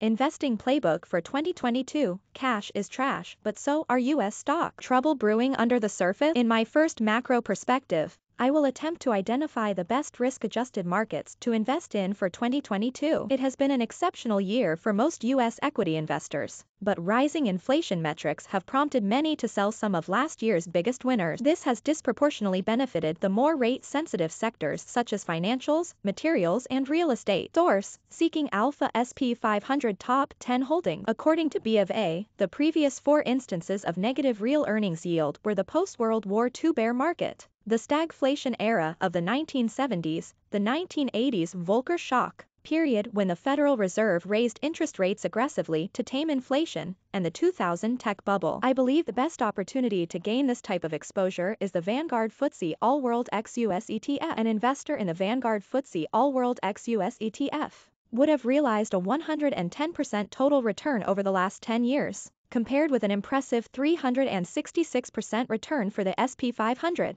Investing Playbook for 2022 Cash is trash, but so are U.S. stock. Trouble brewing under the surface? In my first macro perspective, I will attempt to identify the best risk-adjusted markets to invest in for 2022. It has been an exceptional year for most U.S. equity investors, but rising inflation metrics have prompted many to sell some of last year's biggest winners. This has disproportionately benefited the more rate-sensitive sectors such as financials, materials and real estate. Source, Seeking Alpha SP 500 Top 10 Holding According to B of A, the previous four instances of negative real earnings yield were the post-World War II bear market, the stagflation era of the 1970s, the 1980s Volcker shock period when the Federal Reserve raised interest rates aggressively to tame inflation, and the 2000 tech bubble. I believe the best opportunity to gain this type of exposure is the Vanguard FTSE All World XUS ETF. An investor in the Vanguard FTSE All World XUS ETF would have realized a 110% total return over the last 10 years, compared with an impressive 366% return for the SP 500.